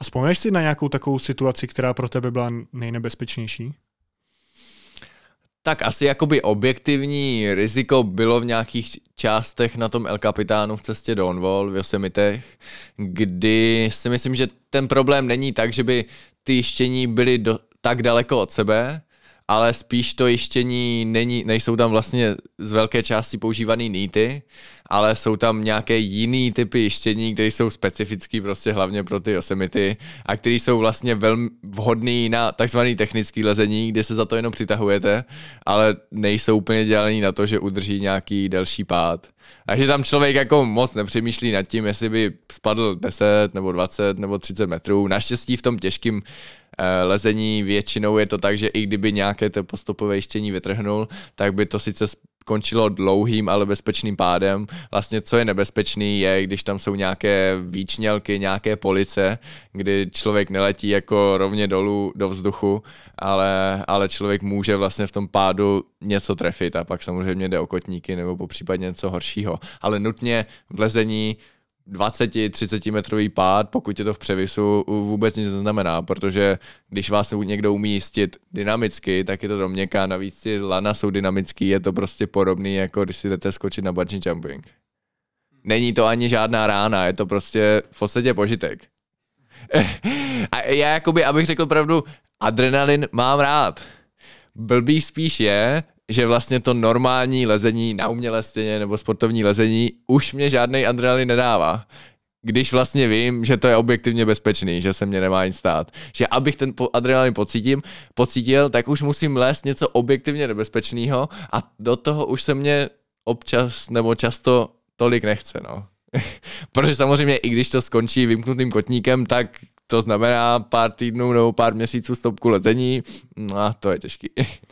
A vzpomeneš si na nějakou takovou situaci, která pro tebe byla nejnebezpečnější? Tak asi jakoby objektivní riziko bylo v nějakých částech na tom El Capitánu v cestě Donvol v Yosemitech, kdy si myslím, že ten problém není tak, že by ty štění byly do, tak daleko od sebe, ale spíš to jištění není, nejsou tam vlastně z velké části používané nýty, ale jsou tam nějaké jiné typy jištění, které jsou specifické prostě hlavně pro ty osemity a které jsou vlastně velmi vhodné na takzvané technické lezení, kde se za to jenom přitahujete, ale nejsou úplně dělané na to, že udrží nějaký delší pád. Takže tam člověk jako moc nepřemýšlí nad tím, jestli by spadl 10 nebo 20 nebo 30 metrů. Naštěstí v tom těžkém Eh, lezení většinou je to tak, že i kdyby nějaké to postupové štění vytrhnul, tak by to sice končilo dlouhým, ale bezpečným pádem. Vlastně co je nebezpečný je, když tam jsou nějaké výčnělky, nějaké police, kdy člověk neletí jako rovně dolů do vzduchu, ale, ale člověk může vlastně v tom pádu něco trefit a pak samozřejmě jde o kotníky nebo popřípadně něco horšího. Ale nutně v lezení 20-30 metrový pád, pokud je to v převisu, vůbec nic neznamená, protože když vás někdo umí jistit dynamicky, tak je to doměka, navíc ty lana jsou dynamický, je to prostě podobný, jako když si jdete skočit na bungee jumping. Není to ani žádná rána, je to prostě v podstatě požitek. A já jakoby, abych řekl pravdu, adrenalin mám rád. Blbý spíš je, že vlastně to normální lezení na umělé stěně nebo sportovní lezení už mě žádný adrenalin nedává. Když vlastně vím, že to je objektivně bezpečný, že se mě nemá nic stát. Že abych ten adrenalin pocítím, pocítil, tak už musím lézt něco objektivně nebezpečného a do toho už se mě občas nebo často tolik nechce, no. Protože samozřejmě, i když to skončí vymknutým kotníkem, tak to znamená pár týdnů nebo pár měsíců stopku lezení no a to je těžký.